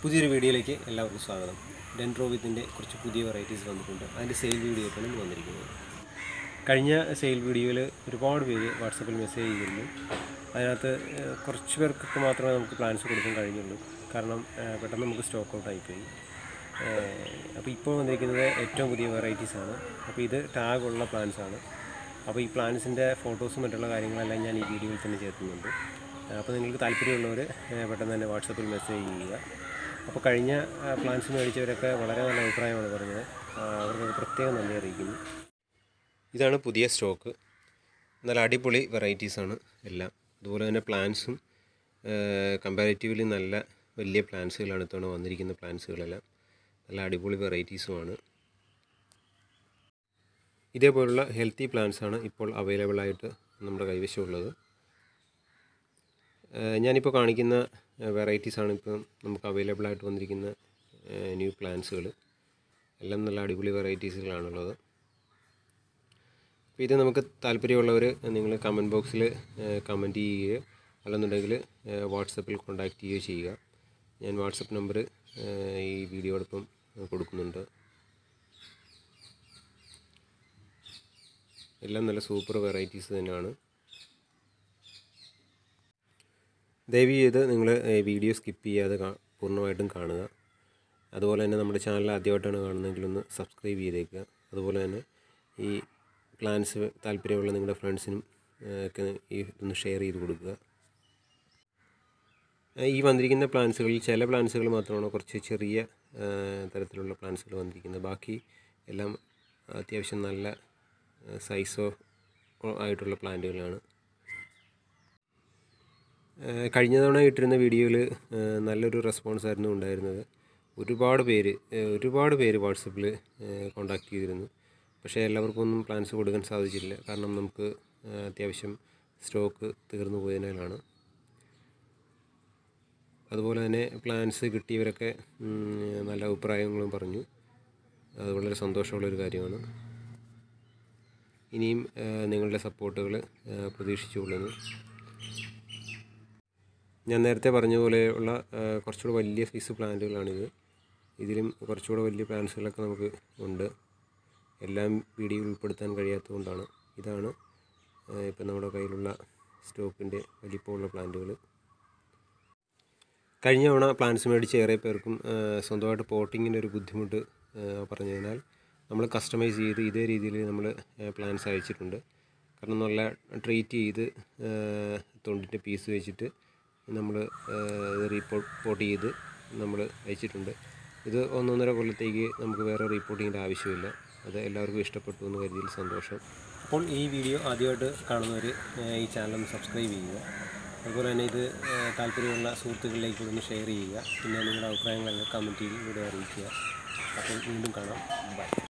പുതിയൊരു വീഡിയോയിലേക്ക് എല്ലാവർക്കും സ്വാഗതം ഡെൻഡ്രോവിത്തിൻ്റെ കുറച്ച് പുതിയ വെറൈറ്റീസ് വന്നിട്ടുണ്ട് അതിൻ്റെ സെയിൽ വീഡിയോ ഒക്കെ നമ്മൾ വന്നിരിക്കുന്നത് കഴിഞ്ഞ സെയിൽ വീഡിയോയിൽ ഒരുപാട് പേര് വാട്സപ്പിൽ മെസ്സേജ് ചെയ്തിരുന്നു അതിനകത്ത് കുറച്ച് പേർക്കൊക്കെ മാത്രമേ നമുക്ക് പ്ലാൻസ് കൊടുക്കാൻ കഴിഞ്ഞുള്ളൂ കാരണം പെട്ടെന്ന് നമുക്ക് സ്റ്റോക്ക് ഔട്ട് ആയിപ്പോയി അപ്പോൾ ഇപ്പോൾ വന്നിരിക്കുന്നത് ഏറ്റവും പുതിയ വെറൈറ്റീസാണ് അപ്പോൾ ഇത് ടാഗുള്ള പ്ലാൻസാണ് അപ്പോൾ ഈ പ്ലാൻസിൻ്റെ ഫോട്ടോസും മറ്റുള്ള കാര്യങ്ങളെല്ലാം ഞാൻ ഈ വീഡിയോയിൽ തന്നെ ചേർക്കുന്നുണ്ട് അപ്പോൾ നിങ്ങൾക്ക് താല്പര്യമുള്ളവർ പെട്ടെന്ന് തന്നെ വാട്സപ്പിൽ മെസ്സേജ് ചെയ്യുക അപ്പോൾ കഴിഞ്ഞ പ്ലാൻസ് മേടിച്ചവരൊക്കെ വളരെ നല്ല അഭിപ്രായമാണ് പറഞ്ഞത് അവർക്ക് പ്രത്യേകം നന്ദി അറിയിക്കുന്നു ഇതാണ് പുതിയ സ്റ്റോക്ക് നല്ല അടിപൊളി വെറൈറ്റീസാണ് എല്ലാം അതുപോലെ തന്നെ പ്ലാൻസും കമ്പാരിറ്റീവ്ലി നല്ല വലിയ പ്ലാൻസുകളാണ് ഇത്തവണ വന്നിരിക്കുന്ന പ്ലാൻസുകളെല്ലാം നല്ല അടിപൊളി വെറൈറ്റീസുമാണ് ഇതേപോലുള്ള ഹെൽത്തി പ്ലാൻസാണ് ഇപ്പോൾ അവൈലബിളായിട്ട് നമ്മുടെ കൈവശമുള്ളത് ഞാനിപ്പോൾ കാണിക്കുന്ന വെറൈറ്റീസാണ് ഇപ്പം നമുക്ക് അവൈലബിൾ ആയിട്ട് വന്നിരിക്കുന്ന ന്യൂ പ്ലാന്റ്സുകൾ എല്ലാം നല്ല അടിപൊളി വെറൈറ്റീസുകളാണുള്ളത് അപ്പോൾ ഇത് നമുക്ക് താല്പര്യമുള്ളവർ നിങ്ങൾ കമൻറ്റ് ബോക്സിൽ കമൻറ്റ് ചെയ്യുകയോ അല്ലെന്നുണ്ടെങ്കിൽ വാട്സപ്പിൽ കോൺടാക്റ്റ് ചെയ്യുകയോ ചെയ്യുക ഞാൻ വാട്സപ്പ് നമ്പർ ഈ വീഡിയോടൊപ്പം കൊടുക്കുന്നുണ്ട് എല്ലാം നല്ല സൂപ്പർ വെറൈറ്റീസ് തന്നെയാണ് ദയവ് ചെയ്ത് നിങ്ങൾ വീഡിയോ സ്കിപ്പ് ചെയ്യാതെ പൂർണ്ണമായിട്ടും കാണുക അതുപോലെ തന്നെ നമ്മുടെ ചാനൽ ആദ്യമായിട്ടാണ് കാണുന്നതെങ്കിൽ ഒന്ന് സബ്സ്ക്രൈബ് ചെയ്തേക്കുക അതുപോലെ തന്നെ ഈ പ്ലാൻസ് താല്പര്യമുള്ള നിങ്ങളുടെ ഫ്രണ്ട്സിനും ഒക്കെ ഈ ഒന്ന് ഷെയർ ചെയ്ത് കൊടുക്കുക ഈ വന്നിരിക്കുന്ന പ്ലാൻസുകളിൽ ചില പ്ലാൻസുകൾ മാത്രമാണ് കുറച്ച് ചെറിയ തരത്തിലുള്ള പ്ലാൻസുകൾ വന്നിരിക്കുന്നത് ബാക്കി എല്ലാം അത്യാവശ്യം നല്ല സൈസോ ആയിട്ടുള്ള പ്ലാന്റുകളാണ് കഴിഞ്ഞ തവണ ഇട്ടിരുന്ന വീഡിയോയിൽ നല്ലൊരു റെസ്പോൺസ് ആയിരുന്നു ഉണ്ടായിരുന്നത് ഒരുപാട് പേര് ഒരുപാട് പേര് വാട്സപ്പിൽ കോണ്ടാക്ട് ചെയ്തിരുന്നു പക്ഷേ എല്ലാവർക്കും ഒന്നും പ്ലാൻസ് കൊടുക്കാൻ സാധിച്ചില്ല കാരണം നമുക്ക് അത്യാവശ്യം സ്റ്റോക്ക് തീർന്നു പോയതിനാലാണ് അതുപോലെ തന്നെ പ്ലാൻസ് കിട്ടിയവരൊക്കെ നല്ല അഭിപ്രായങ്ങളും പറഞ്ഞു അത് വളരെ സന്തോഷമുള്ളൊരു കാര്യമാണ് ഇനിയും നിങ്ങളുടെ സപ്പോർട്ടുകൾ പ്രതീക്ഷിച്ചുകൊള്ളുന്നു ഞാൻ നേരത്തെ പറഞ്ഞ പോലെയുള്ള കുറച്ചുകൂടെ വലിയ സൈസ് പ്ലാന്റുകളാണിത് ഇതിലും കുറച്ചുകൂടെ വലിയ പ്ലാന്റ്സുകളൊക്കെ നമുക്ക് ഉണ്ട് എല്ലാം വീഡിയോ ഉൾപ്പെടുത്താൻ കഴിയാത്തതുകൊണ്ടാണ് ഇതാണ് ഇപ്പം നമ്മുടെ കയ്യിലുള്ള സ്റ്റോക്കിൻ്റെ വലിപ്പമുള്ള പ്ലാന്റുകൾ കഴിഞ്ഞ തവണ പ്ലാന്റ്സ് മേടിച്ച് ഏറെ പേർക്കും സ്വന്തമായിട്ട് പോട്ടിങ്ങിൻ്റെ ഒരു ബുദ്ധിമുട്ട് പറഞ്ഞതിനാൽ നമ്മൾ കസ്റ്റമൈസ് ചെയ്ത് ഇതേ രീതിയിൽ നമ്മൾ പ്ലാന്റ്സ് അയച്ചിട്ടുണ്ട് കാരണം നല്ല ട്രീറ്റ് ചെയ്ത് തൊണ്ടിൻ്റെ പീസ് വെച്ചിട്ട് നമ്മൾ റീപ്പോർട്ട് ചെയ്ത് നമ്മൾ അയച്ചിട്ടുണ്ട് ഇത് ഒന്നൊന്നര കൊല്ലത്തേക്ക് നമുക്ക് വേറെ റീപ്പോർട്ടിങ്ങിൻ്റെ ആവശ്യമില്ല അത് എല്ലാവർക്കും ഇഷ്ടപ്പെട്ടു എന്ന് കരുതിയിൽ സന്തോഷം അപ്പോൾ ഈ വീഡിയോ ആദ്യമായിട്ട് കാണുന്നവർ ഈ ചാനൽ സബ്സ്ക്രൈബ് ചെയ്യുക അതുപോലെ തന്നെ ഇത് താല്പര്യമുള്ള സുഹൃത്തുക്കളിലേക്ക് ഒന്ന് ഷെയർ ചെയ്യുക പിന്നെ നിങ്ങളുടെ അഭിപ്രായങ്ങൾ കമൻറ്റിലൂടെ അറിയിക്കുക അപ്പോൾ വീണ്ടും കാണാം ബൈ